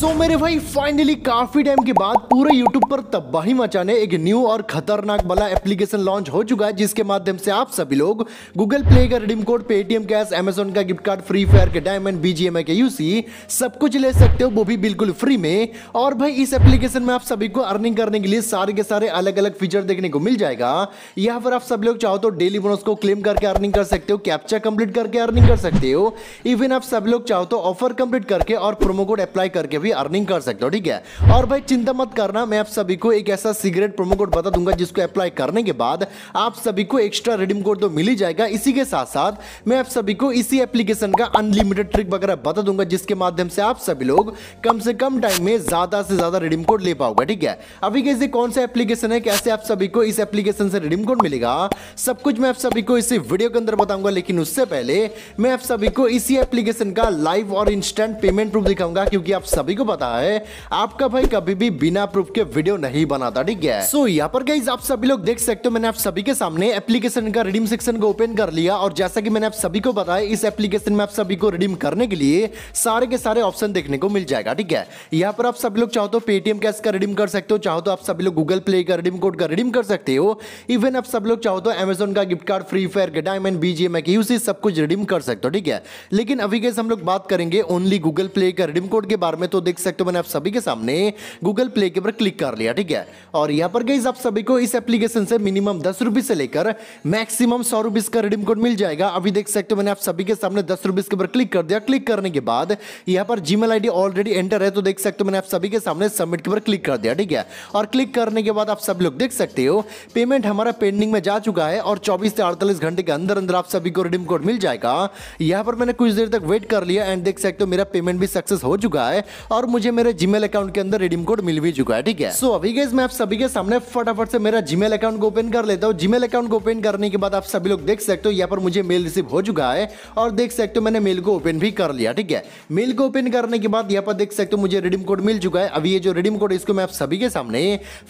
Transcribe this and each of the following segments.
सो so, मेरे भाई finally काफी टाइम के बाद पूरे यूट्यूब पर तबाही मचाने एक न्यू और खतरनाक वाला एप्लीकेशन लॉन्च हो चुका है जिसके माध्यम से आप सभी लोग गूगल प्ले का redeem code Paytm cash Amazon का गिफ्ट कार्ड फ्री फायर के डायमंड बीजीएमआई के यूसी सब कुछ ले सकते हो वो भी बिल्कुल फ्री में और भाई इस एप्लीकेशन में आप सभी को अर्निंग करने के लिए सारे के सारे अलग अलग फीचर देखने को मिल जाएगा यहाँ पर आप सब लोग चाहो तो डेली बोनस को क्लेम करके अर्निंग कर सकते हो कैप्चा कंप्लीट करके अर्निंग कर सकते हो इवन आप सब लोग चाहो तो ऑफर कंप्लीट करके और प्रोमो कोड अप्लाई करके भी भी अर्निंग कर सकते हो ठीक है और भाई चिंता मत करना मैं आप सभी को एक ऐसा सिगरेट प्रोमो कोड बता दूंगा जिसको अप्लाई करने के बाद आप सभी को एक्स्ट्रा रिडीम कोड तो मिल ही जाएगा इसी के साथ साथ मैं आप सभी को इसी एप्लीकेशन का अनलिमिटेड ट्रिक वगैरह बता दूंगा जिसके माध्यम से आप सभी लोग कम से कम टाइम में ज्यादा से ज्यादा रिडीम कोड ले पाओगे ठीक है अभी कैसे कौन सा एप्लीकेशन है कैसे आप सभी को इस एप्लीकेशन से रिडीम कोड मिलेगा सब कुछ मैं आप सभी को इसी वीडियो के अंदर बताऊंगा लेकिन उससे पहले मैं आप सभी को इसी एप्लीकेशन का लाइव और इंस्टेंट पेमेंट प्रूफ दिखाऊंगा क्योंकि आप सभी को पता है आपका भाई कभी भी बिना प्रूफ के वीडियो नहीं बनाता ठीक है सो यहाँ पर गाइज आप सभी लोग देख सकते हो मैंने आप सभी के सामने एप्लीकेशन का रिडीम सेक्शन को ओपन कर लिया और जैसा की मैंने आप सभी को बताया इस एप्लीकेशन में आप सभी को रिडीम करने के लिए सारे के सारे ऑप्शन देखने को मिल जाएगा ठीक है यहाँ पर आप सभी लोग चाहो तो पेटीएम कैश का रिडीम कर सकते हो चाहो तो आप सभी लोग गूगल प्ले का रिडीम कोड का रिडीम कर सकते हो इवन आप सब लोग चाहो तो अमेजोन का गिफ्ट कार्ड फ्री फायर के डायमंड बीजेम के यू सब कुछ रिडीम कर सकते हो ठीक है लेकिन अभी कैसे हम लोग बात करेंगे ओनली गूगल प्ले का रिडीम कोड के बारे में तो देख सकते हो मैंने आप सभी के सामने गूगल प्ले के ऊपर क्लिक कर लिया ठीक है और यहाँ पर गई आप सभी को इस एप्लीकेशन से मिनिमम दस रुपीज से लेकर मैक्सिमम सौ रुपीज का रिडीम कोड मिल जाएगा अभी देख सकते हो मैंने आप सभी के सामने दस रुपीज के ऊपर क्लिक कर दिया क्लिक करने के बाद यहाँ पर जी मेल ऑलरेडी एंटर है तो देख सकते हो मैंने आप सभी के सामने सबमिट के ऊपर क्लिक कर दिया ठीक है और क्लिक करने के बाद आप सब लोग देख सकते हो पेमेंट हमारा पेंडिंग में जा चुका है और चौबीस से अड़तालीस घंटे के अंदर अंदर आप सभी को रिडीम कोड मिल जाएगा यहाँ पर मैंने कुछ देर तक वेट कर लिया एंड देख सकते हो मेरा पेमेंट भी सक्सेस हो चुका है और और मुझे मेरे जीमेल अकाउंट के अंदर रिडीम कोड मिल भी चुका है ठीक है सो अभी गैस मैं आप सभी के सामने फटाफट से मेरा जीमेल अकाउंट को ओपन कर लेता हूँ जीमेल अकाउंट को ओपन करने के बाद आप सभी लोग देख सकते हो यहाँ पर मुझे मेल रिसीव हो चुका है और देख सकते हो मैंने मेल को ओपन भी कर लिया ठीक है मेल को ओपन करने के बाद यहाँ पर देख सकते हो मुझे रिडीम कोड मिल चुका है अभी ये जो रिडीम कोड इसको मैं आप सभी के सामने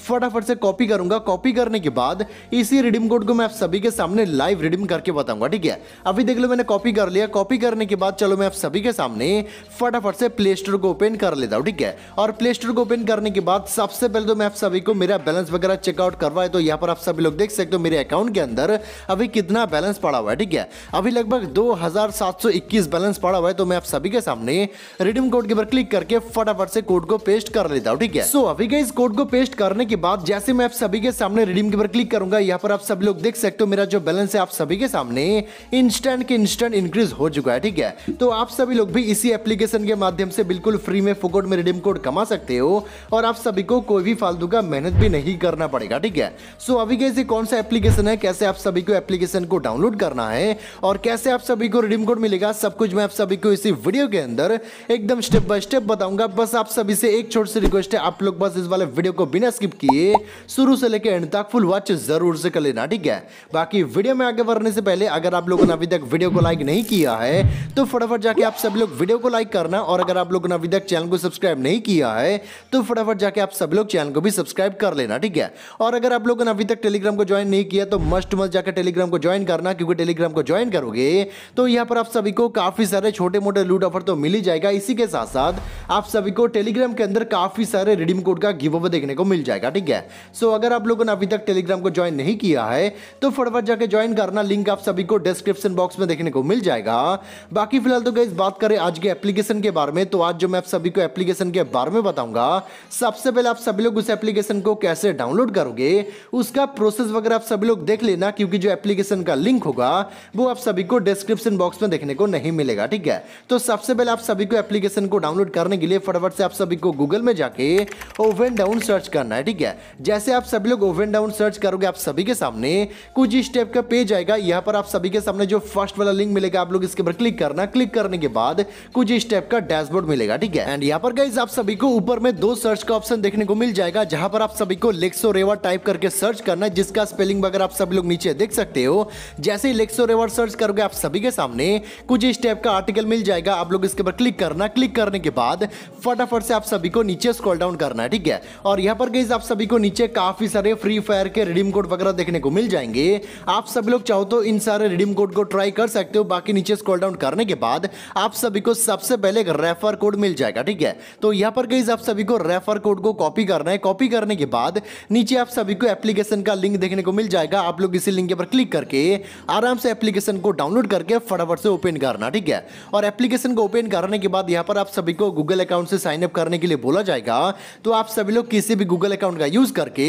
फटाफट से कॉपी करूंगा कॉपी करने के बाद इसी रिडीम कोड को मैं आप सभी के सामने लाइव रिडीम करके बताऊंगा ठीक है अभी देख लो मैंने कॉपी कर लिया कॉपी करने के बाद चलो मैं आप सभी के सामने फटाफट से प्ले स्टोर को ओपन कर कर लेता हूँ ठीक है और प्ले स्टोर को ओपन करने के बाद सबसे पहले तो मैं आप सभी को मेरा बैलेंस वगैरह चेकआउट करवाए तो यहाँ पर आप सभी लोग देख सकते हो मेरे अकाउंट के अंदर अभी कितना बैलेंस पड़ा हुआ है ठीक है अभी लगभग दो बैलेंस पड़ा हुआ है तो मैं आप सभी के सामने रिडीम कोड के ऊपर क्लिक करके फटाफट से कोड को पेस्ट कर लेता हूँ ठीक है सो अभी इस कोड को पेस्ट करने के बाद जैसे मैं आप सभी के सामने रिडीम के ऊपर क्लिक करूंगा यहाँ पर आप सभी लोग देख सकते हो मेरा जो बैलेंस है आप सभी के सामने इंस्टेंट के इंस्टेंट इंक्रीज हो चुका है ठीक है तो आप सभी लोग भी इसी एप्लीकेशन के माध्यम से बिल्कुल फ्री में फुकोट में रिडीम कोड कमा सकते हो और आप सभी को कोई भी फालतू का मेहनत भी नहीं करना पड़ेगा ठीक है सो अभी कैसे कौन सा एप्लीकेशन है कैसे आप सभी को एप्लीकेशन को डाउनलोड करना है और कैसे आप सभी को रिडीम कोड मिलेगा सब कुछ मैं आप सभी को इसी वीडियो के अंदर एकदम स्टेप बाय स्टेप बताऊंगा बस आप सभी से एक छोटी सी रिक्वेस्ट है आप लोग बस इस वाले वीडियो को बिना स्किप किए शुरू से लेकर एंड तक फुल वॉच जरूर से कर लेना ठीक है बाकी वीडियो में आगे बढ़ने से पहले अगर आप लोगों ने अभी तक वीडियो को लाइक नहीं किया है तो फटाफट जाके आप सभी लोग वीडियो को लाइक करना और अगर आप लोगों ने अभी तक चैनल को सब्सक्राइब नहीं किया है तो फटाफट जाके आप सब लोग चैनल को भी सब्सक्राइब कर लेना ठीक है और अगर आप लोगों ने अभी तक टेलीग्राम को ज्वाइन नहीं किया तो मस्ट मस्ट जाकर टेलीग्राम को ज्वाइन करना क्योंकि टेलीग्राम को ज्वाइन करोगे तो यहाँ पर आप सभी को काफी सारे छोटे मोटे लूट ऑफर तो मिल ही जाएगा इसी के साथ साथ आप सभी को टेलीग्राम के अंदर काफी सारे रिडीम कोड का गिव अवे देखने को मिल जाएगा ठीक है सो अगर आप लोगों ने अभी तक टेलीग्राम को ज्वाइन नहीं किया है तो फटाफट जाके ज्वाइन करना लिंक आप सभी को डिस्क्रिप्शन बॉक्स में देखने को मिल जाएगा बाकी फिलहाल तो गई बात करें आज के एप्लीकेशन के बारे में तो आज जो मैं आप सभी को आपको एप्लीकेशन के बारे में बताऊंगा सबसे पहले आप सभी लोग उस एप्लीकेशन को कैसे डाउनलोड करोगे उसका प्रोसेस वगैरह आप सभी लोग देख लेना क्योंकि जो एप्लीकेशन का लिंक होगा वो आप सभी को डिस्क्रिप्शन बॉक्स में देखने को नहीं मिलेगा ठीक है तो सबसे पहले आप सभी को एप्लीकेशन को डाउनलोड करने के लिए फटाफट से आप सभी को गूगल में जाके ओवन डाउन सर्च करना है ठीक है जैसे आप सभी लोग ओवन डाउन सर्च करोगे आप सभी के सामने कुछ इस टाइप का पेज आएगा यहाँ पर आप सभी के सामने जो फर्स्ट वाला लिंक मिलेगा आप लोग इसके ऊपर क्लिक करना क्लिक करने के बाद कुछ इस टाइप का डैशबोर्ड मिलेगा ठीक है एंड यहाँ पर गाइज आप सभी को ऊपर में दो सर्च का ऑप्शन देखने को मिल जाएगा जहां पर आप सभी को लेक्सो रेवर टाइप करके सर्च करना है जिसका स्पेलिंग वगैरह आप सभी लोग नीचे देख सकते हो जैसे ही लेक्सो रेवर सर्च करोगे आप सभी के सामने कुछ इस टाइप का आर्टिकल मिल जाएगा आप लोग इसके ऊपर क्लिक करना क्लिक करने के बाद फटाफट से आप सभी को नीचे स्क्रॉल डाउन करना है ठीक है और यहाँ पर गाइज आप सभी को नीचे काफी सारे फ्री फायर के रिडीम कोड वगैरह देखने को मिल जाएंगे आप सभी लोग चाहो तो इन सारे रिडीम कोड को ट्राई कर सकते हो बाकी नीचे स्क्रॉल डाउन करने के बाद आप सभी को सबसे पहले रेफर कोड मिल जाएगा ठीक ठीक है तो यहाँ पर गई आप सभी को रेफर कोड को कॉपी करना है कॉपी करने के बाद नीचे आप सभी को एप्लीकेशन का लिंक देखने को मिल जाएगा आप लोग इसी लिंक के पर क्लिक करके आराम से एप्लीकेशन को डाउनलोड करके फटाफट से ओपन करना ठीक है और एप्लीकेशन को ओपन करने के बाद यहाँ पर आप सभी को गूगल अकाउंट से साइन अप करने के लिए बोला जाएगा तो आप सभी लोग किसी भी गूगल अकाउंट का यूज करके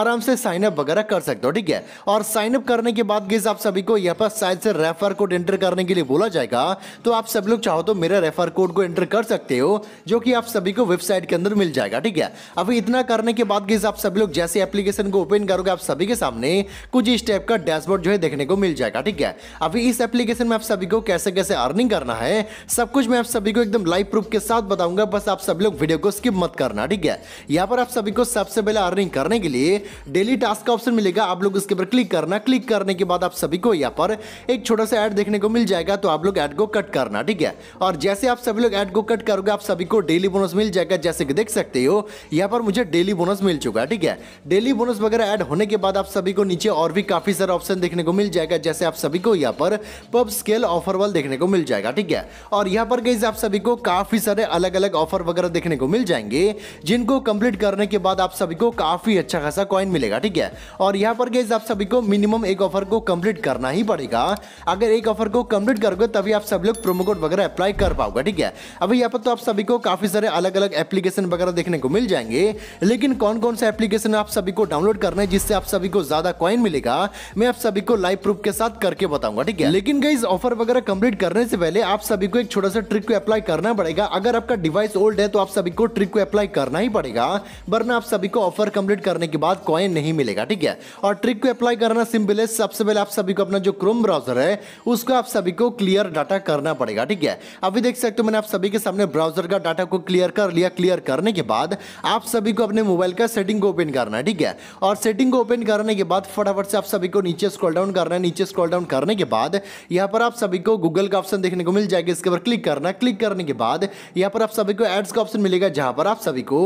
आराम से साइन अप वगैरह कर सकते हो ठीक है और साइन अप करने के बाद गैस आप सभी को यहाँ पर साइड से रेफर कोड एंटर करने के लिए बोला जाएगा तो आप सब लोग चाहो तो मेरा रेफर कोड को एंटर कर सकते हो जो कि आप सभी को वेबसाइट के अंदर मिल जाएगा ठीक है अभी इतना करने के बाद आप सभी लोग जैसे एप्लीकेशन को ओपन करोगे आप सभी के सामने कुछ इस टाइप का डैशबोर्ड जो है देखने को मिल जाएगा ठीक है अभी इस एप्लीकेशन में आप सभी को कैसे कैसे अर्निंग करना है सब कुछ मैं आप सभी को एकदम लाइव प्रूफ के साथ बताऊंगा बस आप सभी लोग वीडियो को स्किप मत करना ठीक है यहाँ पर आप सभी को सबसे पहले अर्निंग करने के लिए डेली टास्क का ऑप्शन मिलेगा आप लोग उसके ऊपर क्लिक करना क्लिक करने के बाद आप सभी को यहाँ पर एक छोटा सा एड देखने को मिल जाएगा तो आप लोग एड को कट करना ठीक है और जैसे आप सभी लोग एड को कट करोगे आप सभी को डेली बोनस मिल जाएगा जैसे कि देख सकते हो यहाँ पर मुझे डेली बोनस मिल चुका है ठीक है डेली बोनस वगैरह ऐड होने के बाद आप सभी को नीचे और भी काफी सारे ऑप्शन देखने को मिल जाएगा जैसे आप सभी को यहाँ पर पब स्केल ऑफर वाल देखने को मिल जाएगा ठीक है और यहाँ पर गई आप सभी को काफी सारे अलग अलग ऑफर वगैरह देखने को मिल जाएंगे जिनको कंप्लीट करने के बाद आप सभी को काफी अच्छा खासा कॉइन मिलेगा ठीक है और यहाँ पर गई आप सभी को मिनिमम एक ऑफर को कंप्लीट करना ही पड़ेगा अगर एक ऑफर को कंप्लीट करोगे तभी आप सब लोग प्रोमो कोड वगैरह अप्लाई कर पाओगे ठीक है अभी यहाँ पर तो आप सभी को काफ़ी सारे अलग अलग एप्लीकेशन वगैरह देखने को मिल जाएंगे लेकिन कौन कौन से एप्लीकेशन आप सभी को डाउनलोड करना है जिससे आप सभी को ज़्यादा कॉइन मिलेगा मैं आप सभी को लाइव प्रूफ के साथ करके बताऊंगा ठीक है लेकिन गई ऑफर वगैरह कंप्लीट करने से पहले आप सभी को एक छोटा सा ट्रिक को अप्लाई करना पड़ेगा अगर आपका डिवाइस ओल्ड है तो आप सभी को ट्रिक को अप्लाई करना ही पड़ेगा वरना आप सभी को ऑफर कंप्लीट करने के बाद कॉइन नहीं मिलेगा ठीक है और ट्रिक को अप्लाई करना सिंपल है सबसे पहले आप सभी को अपना जो क्रोम ब्राउजर है उसको आप सभी को क्लियर डाटा करना पड़ेगा ठीक है अभी देख सकते हो मैंने आप सभी के सामने ब्राउजर का डाटा को क्लियर कर लिया क्लियर करने के बाद आप सभी को अपने मोबाइल का सेटिंग को ओपन करना है ठीक है और सेटिंग को ओपन करने के बाद फटाफट से आप सभी को नीचे स्क्रॉल डाउन करना है नीचे स्क्रॉल डाउन करने के बाद यहाँ पर आप सभी को गूगल का ऑप्शन देखने को मिल जाएगा इसके ऊपर क्लिक करना क्लिक करने के बाद यहाँ पर आप सभी को एड्स का ऑप्शन मिलेगा जहाँ पर आप सभी को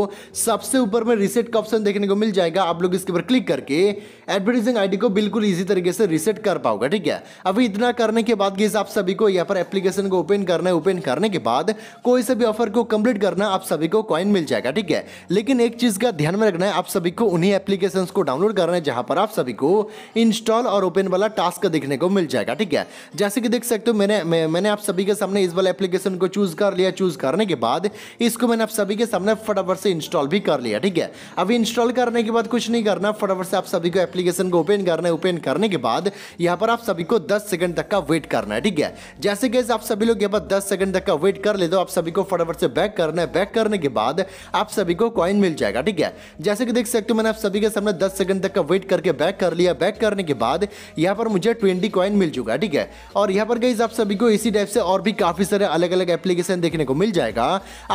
सबसे ऊपर में रिसेट का ऑप्शन देखने को मिल जाएगा आप लोग इसके ऊपर क्लिक करके एडवर्टीजिंग आई को बिल्कुल ईजी तरीके से रिसेट कर पाओगे ठीक है अभी इतना करने के बाद आप सभी को यहाँ पर एप्लीकेशन को ओपन करना है ओपन करने के बाद कोई से भी ऑफर को कंप्लीट करना आप सभी को कॉइन मिल जाएगा ठीक है लेकिन एक चीज़ का ध्यान में रखना है आप सभी को उन्हीं एप्लीकेशन को डाउनलोड करना है जहां पर आप सभी को इंस्टॉल और ओपन वाला टास्क देखने को मिल जाएगा ठीक है जैसे कि देख सकते हो मैंने मैंने आप सभी के सामने इस वाले एप्लीकेशन को चूज़ कर लिया चूज़ करने के बाद इसको मैंने आप सभी के सामने फटाफट से इंस्टॉल भी कर लिया ठीक है अब इंस्टॉल करने के बाद कुछ नहीं करना फटाफट से आप सभी को एप्लीकेशन को ओपन करना है ओपन करने के बाद यहाँ पर आप सभी को दस सेकंड तक का वेट करना है ठीक है जैसे कि आप सभी लोग यहाँ पर दस सेकंड तक का वेट कर ले हो आप सभी को फटाफट से बैक करना है बैक करने के बाद आप सभी को कॉइन मिल जाएगा ठीक है जैसे कि देख सकते हो मैंने आप सभी के सामने दस सेकंड तक का वेट करके बैक कर लिया बैक करने के बाद यहाँ पर मुझे ट्वेंटी कॉइन मिल चुका है ठीक है और यहाँ पर गई आप सभी को इसी टाइप से और भी काफ़ी सारे अलग अलग एप्लीकेशन देखने को मिल जाएगा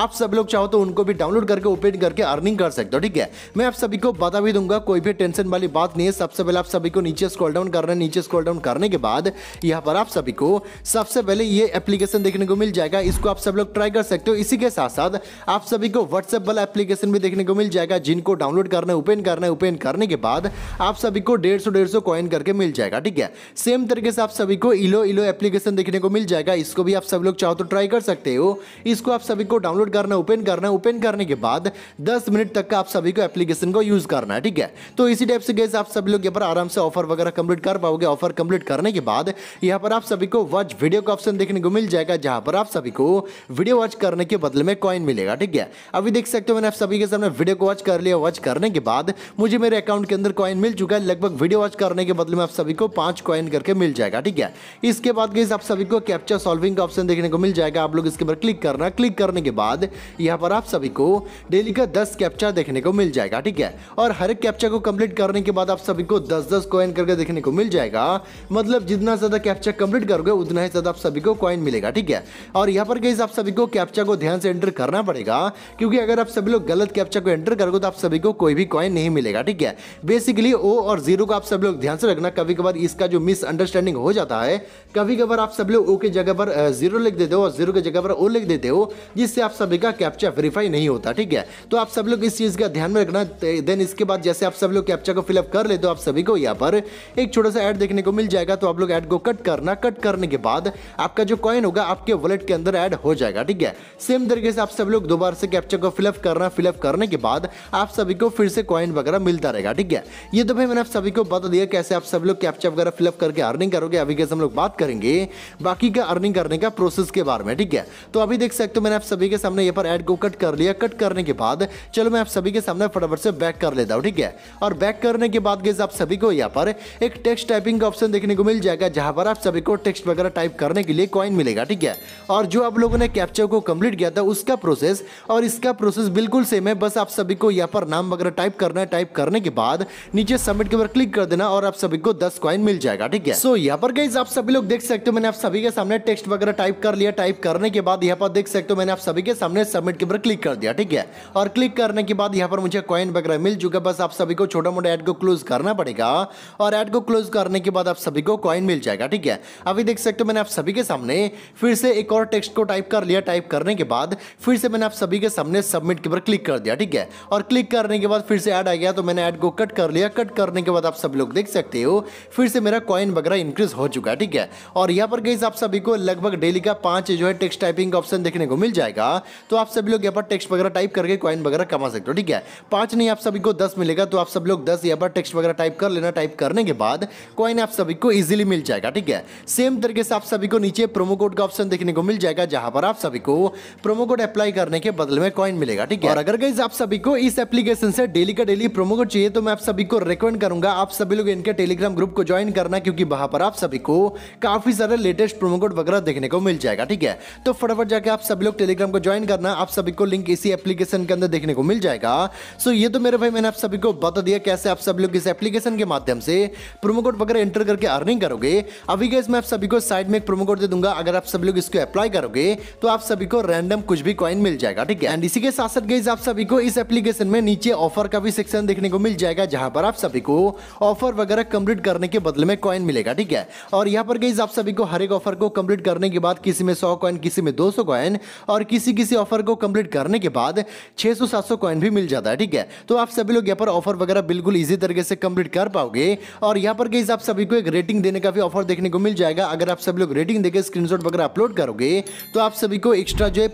आप सब लोग चाहो तो उनको भी डाउनलोड करके ओपन करके अर्निंग कर सकते हो ठीक है मैं आप सभी को बता भी दूंगा कोई भी टेंशन वाली बात नहीं है सबसे पहले आप सभी को नीचे स्कॉल डाउन करना है नीचे स्कॉल डाउन करने के बाद यहाँ पर आप सभी को सबसे पहले ये एप्लीकेशन देखने को मिल जाएगा इसको आप सब लोग ट्राई कर सकते हो इसी के साथ साथ साथ आप सभी को व्हाट्सएप वाला एप्लीकेशन भी देखने को मिल जाएगा जिनको डाउनलोड करना है ओपन करना है ओपन करने के बाद आप सभी को डेढ़ सौ डेढ़ सौ कॉइन करके मिल जाएगा ठीक है सेम तरीके से आप सभी को इलो इलो एप्लीकेशन देखने को मिल जाएगा इसको भी आप सभी लोग चाहो तो ट्राई कर सकते हो इसको आप सभी को डाउनलोड करना है ओपन करना है ओपन करने के बाद दस मिनट तक आप सभी को एप्लीकेशन को यूज करना है ठीक है तो इसी टाइप से गैस आप सभी लोग यहाँ पर आराम से ऑफर वगैरह कंप्लीट कर पाओगे ऑफर कंप्लीट करने के बाद यहाँ पर आप सभी को वॉच वीडियो का ऑप्शन देखने को मिल जाएगा जहां पर आप सभी को वीडियो वॉच करने के बदले तुम्हें कॉइन मिलेगा ठीक है अभी देख सकते हो मैंने आप सभी के सामने वीडियो को वॉच कर लिया वॉच करने के बाद मुझे मेरे अकाउंट के अंदर कॉइन मिल चुका है लगभग वीडियो वॉच करने के बदले में आप सभी को पांच कॉइन करके मिल जाएगा ठीक है इसके बाद गई आप सभी को कैप्चर सॉल्विंग का ऑप्शन देखने को मिल जाएगा आप लोग इसके ऊपर क्लिक करना क्लिक करने के बाद यहाँ पर आप सभी को डेली का दस कैप्चर देखने को मिल जाएगा ठीक है और हर एक कैप्चर को कंप्लीट करने के बाद आप सभी को दस दस कॉइन करके देखने को मिल जाएगा मतलब जितना ज्यादा कैप्चर कंप्लीट करोगे उतना ही ज्यादा आप सभी को कॉइन मिलेगा ठीक है और यहाँ पर गई आप सभी को कैप्चर को ध्यान से एंटर करना पड़ेगा क्योंकि अगर आप सभी लोग गलत कैप्चा को एंटर करोगे तो आप सभी को कोई भी कॉइन नहीं मिलेगा ठीक है बेसिकली ओ और जीरो को आप सब लोग ध्यान से रखना कभी कभार इसका जो मिसअंडरस्टैंडिंग हो जाता है कभी कभार आप सब लोग ओ के जगह पर जीरो लिख देते हो और जीरो के जगह पर ओ लिख देते हो जिससे आप सभी का कैप्चा वेरीफाई नहीं होता ठीक है तो आप सब लोग इस चीज़ का ध्यान में रखना देन इसके बाद जैसे आप सब लोग कैप्चा को फिलअप कर लेते हो आप सभी को यहाँ पर एक छोटा सा ऐड देखने को मिल जाएगा तो आप लोग ऐड को कट करना कट करने के बाद आपका जो कॉइन होगा आपके वॉलेट के अंदर ऐड हो जाएगा ठीक है सेम तरीके तरीके से आप सब लोग दोबारा से कैप्चर को फिलअप करना फिलअप करने के बाद आप सभी को फिर से कॉइन वगैरह मिलता रहेगा ठीक है ये तो भाई मैंने आप सभी को बता दिया कैसे आप सब लोग कैप्चर वगैरह फिलअप करके अर्निंग करोगे अभी कैसे हम लोग बात करेंगे बाकी का अर्निंग करने का प्रोसेस के बारे में ठीक है तो अभी देख सकते हो मैंने आप सभी के सामने यहाँ पर एड को कट कर लिया कट करने के बाद चलो मैं आप सभी के सामने फटाफट से बैक कर लेता हूँ ठीक है और बैक करने के बाद गैस आप सभी को यहाँ पर एक टेक्स्ट टाइपिंग का ऑप्शन देखने को मिल जाएगा जहाँ पर आप सभी को टेक्स्ट वगैरह टाइप करने के लिए कॉइन मिलेगा ठीक है और जो आप लोगों ने कैप्चर को कंप्लीट किया था उस उसका प्रोसेस और इसका प्रोसेस बिल्कुल सेम है बस आप सभी को यहाँ पर नाम वगैरह टाइप करना है टाइप करने के बाद नीचे सबमिट के ऊपर क्लिक कर देना और आप सभी को दस क्वाइन मिल जाएगा ठीक है सो so, यहाँ पर गई आप सभी लोग देख सकते हो मैंने आप सभी के सामने टेक्स्ट वगैरह टाइप कर लिया टाइप करने के बाद यहाँ पर देख सकते हो मैंने आप सभी के सामने सबमिट के ऊपर क्लिक कर दिया ठीक है और क्लिक करने के बाद यहाँ पर मुझे क्वाइन वगैरह मिल चुका बस आप सभी को छोटा मोटा एड को क्लोज करना पड़ेगा और एड को क्लोज करने के बाद आप सभी को क्वाइन मिल जाएगा ठीक है अभी देख सकते हो मैंने आप सभी के सामने फिर से एक और टेक्स्ट को टाइप कर लिया टाइप करने के बाद फिर से मैंने आप सभी के सामने सबमिट के ऊपर क्लिक कर दिया ठीक है और क्लिक करने के बाद फिर से ऐड आ गया तो मैंने ऐड को कट कर लिया कट करने के बाद आप सब लोग देख सकते हो फिर से मेरा कॉइन वगैरह इंक्रीज हो चुका है ठीक है और यहाँ पर गई आप सभी को लगभग डेली का पांच जो है टेक्स्ट टाइपिंग का ऑप्शन देखने को मिल जाएगा तो आप सभी लोग यहाँ पर टेक्स्ट वगैरह टाइप करके कॉइन वगैरह कमा सकते हो ठीक है पांच नहीं आप सभी को दस मिलेगा तो आप सब लोग दस यहाँ पर टेक्स्ट वगैरह टाइप कर लेना टाइप करने के बाद कॉइन आप सभी को ईजिली मिल जाएगा ठीक है सेम तरीके से आप सभी को नीचे प्रोमो कोड का ऑप्शन देखने को मिल जाएगा जहां पर आप सभी को प्रोमो कोड अप्लाई करने के बदले में कॉइन मिलेगा ठीक है और अगर गई आप सभी को इस एप्लीकेशन से डेली का डेली प्रोमो कोड चाहिए तो मैं आप सभी को रिकमेंड करूंगा आप सभी लोग इनके टेलीग्राम ग्रुप को ज्वाइन करना क्योंकि वहां पर आप सभी को काफी सारे लेटेस्ट प्रोमो कोड वगैरह देखने को मिल जाएगा ठीक है तो फटाफट जाके आप सभी लोग टेलीग्राम को ज्वाइन करना आप सभी को लिंक इसी एप्लीकेशन के अंदर देखने को मिल जाएगा सो ये तो मेरे भाई मैंने आप सभी को बता दिया कैसे आप सभी लोग इस एप्लीकेशन के माध्यम से प्रोमो कोड वगैरह एंटर करके अर्निंग करोगे अभी गैस मैं आप सभी को साइड में एक प्रोमो कोड दे दूंगा अगर आप सभी लोग इसको अप्लाई करोगे तो आप सभी को रैंडम कुछ कुछ भी कॉइन मिल जाएगा ठीक है एंड इसी के साथ साथ गई आप सभी को इस एप्लीकेशन में नीचे ऑफर का भी सेक्शन देखने को मिल जाएगा जहां पर आप सभी को ऑफर वगैरह कंप्लीट करने के बदले में कॉइन मिलेगा ठीक है और यहाँ पर गई आप सभी को हर एक ऑफर को कंप्लीट करने के बाद किसी में सौ कॉइन किसी में दो कॉइन और किसी किसी ऑफर को कंप्लीट करने के बाद छह सौ सौ कॉइन भी मिल जाता है ठीक है तो आप सभी लोग यहाँ पर ऑफर वगैरह बिल्कुल ईजी तरीके से कंप्लीट कर पाओगे और यहाँ पर गई आप सभी को एक रेटिंग देने का भी ऑफर देखने को मिल जाएगा अगर आप सभी लोग रेटिंग देकर स्क्रीनशॉट वगैरह अपलोड करोगे तो आप सभी को एक्स्ट्रा जो है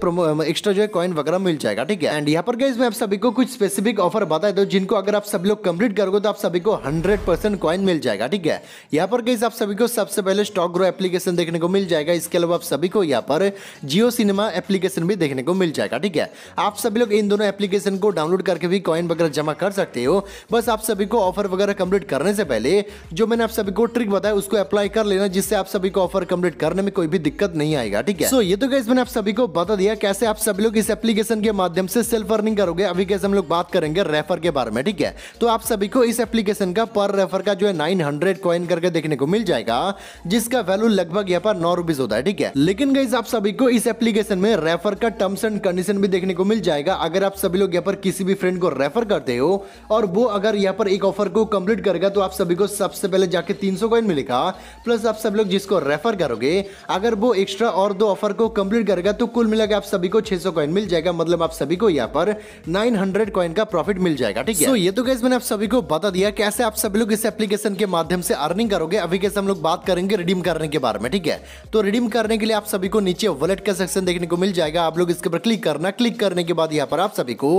एक्स्ट्रा जो है कॉइन वगैरह मिल जाएगा ठीक है एंड यहाँ पर गाइज मैं आप सभी को कुछ स्पेसिफिक ऑफर बता दो जिनको अगर आप सब लोग कंप्लीट करोगे तो आप सभी को हंड्रेड परसेंट कॉइन मिल जाएगा ठीक है यहाँ पर गाइज आप सभी को सबसे पहले स्टॉक ग्रो एप्लीकेशन देखने को मिल जाएगा इसके अलावा आप सभी को यहाँ पर जियो सिनेमा एप्लीकेशन भी देखने को मिल जाएगा ठीक है आप सभी लोग इन दोनों एप्लीकेशन को डाउनलोड करके भी कॉइन वगैरह जमा कर सकते हो बस आप सभी को ऑफर वगैरह कंप्लीट करने से पहले जो मैंने आप सभी को ट्रिक बताया उसको अप्लाई कर लेना जिससे आप सभी को ऑफर कंप्लीट करने में कोई भी दिक्कत नहीं आएगा ठीक है सो ये तो गैस मैंने आप सभी को बता दिया कैसे से आप सब लोग इस एप्लीकेशन के माध्यम से सेल्फ अर्निंग करोगे अभी कैसे हम लोग बात करेंगे रेफर के बारे में ठीक है तो आप सभी को इस एप्लीकेशन का पर रेफर का जो है नाइन हंड्रेड कॉइन करके देखने को मिल जाएगा जिसका वैल्यू लगभग यहाँ पर नौ रुपीज होता है ठीक है लेकिन गाइज आप सभी को इस एप्लीकेशन में रेफर का टर्म्स एंड कंडीशन भी देखने को मिल जाएगा अगर आप सभी लोग यहाँ पर किसी भी फ्रेंड को रेफर करते हो और वो अगर यहाँ पर एक ऑफर को कंप्लीट करेगा तो आप सभी को सबसे पहले जाके तीन सौ कॉइन मिलेगा प्लस आप सब लोग जिसको रेफर करोगे अगर वो एक्स्ट्रा और दो ऑफर को कंप्लीट करेगा तो कुल मिलाकर आप सभी को 600 कॉइन मिल जाएगा मतलब आप सभी को यहाँ पर 900 कॉइन का प्रॉफिट मिल जाएगा ठीक है so, ये तो गैस मैंने आप सभी को बता दिया कैसे आप सभी लोग इस एप्लीकेशन के माध्यम से अर्निंग करोगे अभी कैसे हम लोग बात करेंगे रिडीम करने के बारे में ठीक है तो रिडीम करने के लिए आप सभी को नीचे वॉलेट का सेक्शन देखने को मिल जाएगा आप लोग इसके ऊपर क्लिक करना क्लिक करने के बाद यहाँ पर आप सभी को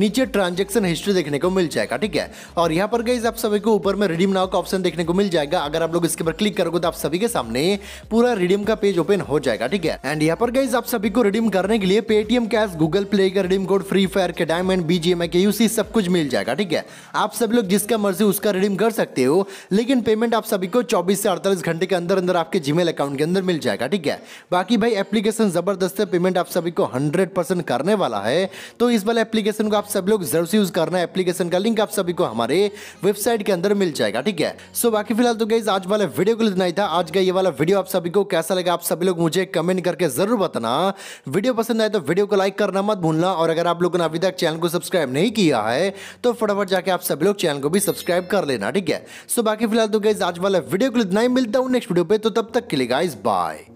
नीचे ट्रांजेक्शन हिस्ट्री देखने को मिल जाएगा ठीक है और यहाँ पर गैस आप सभी को ऊपर में रिडीम नाव का ऑप्शन देखने को मिल जाएगा अगर आप लोग इसके ऊपर क्लिक करोगे तो आप सभी के सामने पूरा रिडीम का पेज ओपन हो जाएगा ठीक है एंड यहाँ पर गैस आप सभी को रिडीम करने के लिए पेटीएम कैश गूगल प्ले का रिडीम कोड फ्री फायर के डायमंड बीजीएम के यूसी सब कुछ मिल जाएगा ठीक है आप सब लोग जिसका मर्जी उसका रिडीम कर सकते हो लेकिन पेमेंट आप सभी को चौबीस से अड़तालीस घंटे के अंदर अंदर आपके जीमेल अकाउंट के अंदर मिल जाएगा ठीक है बाकी भाई एप्लीकेशन जबरदस्त है पेमेंट आप सभी को हंड्रेड करने वाला है तो इस वाले एप्लीकेशन को आप सब लोग जरूर से यूज करना है एप्लीकेशन का लिंक आप सभी को हमारे वेबसाइट के अंदर मिल जाएगा ठीक है सो बाकी फिलहाल तो गई आज वाले वीडियो को लेना ही था आज का ये वाला वीडियो आप सभी को कैसा लगा आप सभी लोग मुझे कमेंट करके जरूर बताना वीडियो पसंद आए तो तो वीडियो को लाइक करना मत भूलना और अगर आप लोगों ने अभी तक चैनल को सब्सक्राइब नहीं किया है तो फटाफट जाके आप सभी लोग चैनल को भी सब्सक्राइब कर लेना ठीक है सो बाकी फिलहाल तो गाइज आज वाला वीडियो को इतना ही मिलता हूँ नेक्स्ट वीडियो पे तो तब तक के लिए गाइज बाय